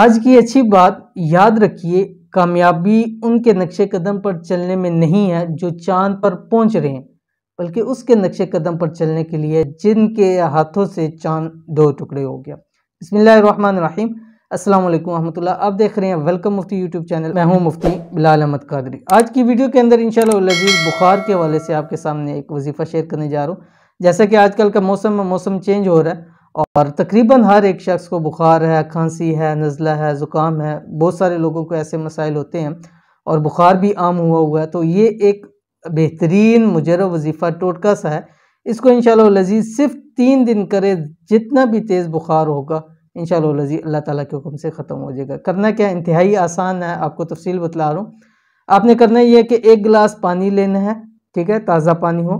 आज की अच्छी बात याद रखिए कामयाबी उनके नक्शे कदम पर चलने में नहीं है जो चांद पर पहुंच रहे हैं बल्कि उसके नक्शे कदम पर चलने के लिए जिनके हाथों से चांद दो टुकड़े हो गया बसमीम अस्सलाम वालेकुम रहमतुल्लाह आप देख रहे हैं वेलकम मुफ्ती यूट्यूब चैनल मैं हूं मुफ्ती बिलाल अहमद कादरी आज की वीडियो के अंदर इंशाल्लाह बुखार के हवाले से आपके सामने एक वजीफ़ा शेयर करने जा रहा हूँ जैसा कि आजकल का मौसम मौसम चेंज हो रहा है और तकरीबन हर एक शख्स को बुखार है खांसी है नज़ला है ज़ुकाम है बहुत सारे लोगों को ऐसे मसाइल होते हैं और बुखार भी आम हुआ हुआ है तो ये एक बेहतरीन मुजरब वजीफ़ा टोटका सा है इसको इन लजीज सिर्फ तीन दिन करे जितना भी तेज़ बुखार होगा इन लजीज अल्लाह ताली के हुक्म से ख़त्म हो जाएगा करना क्या इंतहाई आसान है आपको तफसील बतला रहा हूँ आपने करना यह है कि एक गिलास पानी लेना है ठीक है ताज़ा पानी हो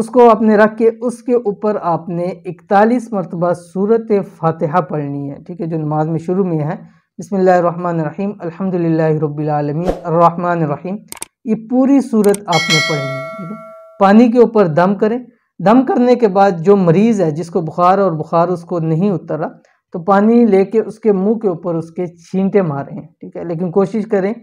उसको आपने रख के उसके ऊपर आपने इकतालीस मरतबा सूरत फातिहा पढ़नी है ठीक है जो नमाज में शुरू में है बसमीम अलहमदिल्ला रहीम ये पूरी सूरत आपने पढ़नी है ठीक है पानी के ऊपर दम करें दम करने के बाद जो मरीज़ है जिसको बुखार और बुखार उसको नहीं उतरा तो पानी लेके उसके मुंह के ऊपर उसके छींटे मारें ठीक है लेकिन कोशिश करें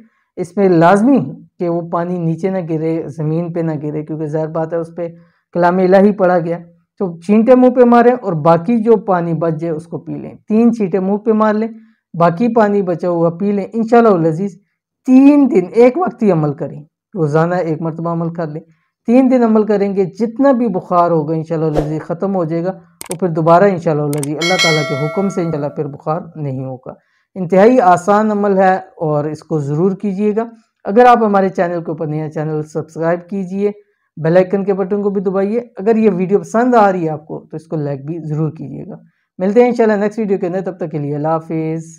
इसमें लाजमी कि वो पानी नीचे ना गिरे ज़मीन पे ना गिरे क्योंकि ज़ाहिर बात है उस पर कलाम इलाही पढ़ा गया तो छींटे मुंह पे मारें और बाकी जो पानी बच जाए उसको पी लें तीन छींटे मुंह पे मार लें बाकी पानी बचा हुआ पी लें इन लजीज तीन दिन एक वक्त ही अमल करें रोज़ाना एक मरतबा अमल कर लें तीन दिन अमल करेंगे जितना भी बुखार होगा इनशाला लजीज ख़त्म हो जाएगा और फिर दोबारा इनशा लजीज अल्लाह ताली के हुक्म से इनशाला फिर बुखार नहीं होगा इंतहाई आसान अमल है और इसको ज़रूर कीजिएगा अगर आप हमारे चैनल के ऊपर नया चैनल सब्सक्राइब कीजिए बेल आइकन के बटन को भी दबाइए अगर ये वीडियो पसंद आ रही है आपको तो इसको लाइक भी ज़रूर कीजिएगा मिलते हैं इंशाल्लाह नेक्स्ट वीडियो के अंदर तब तक के लिए अल्लाह हाफिज़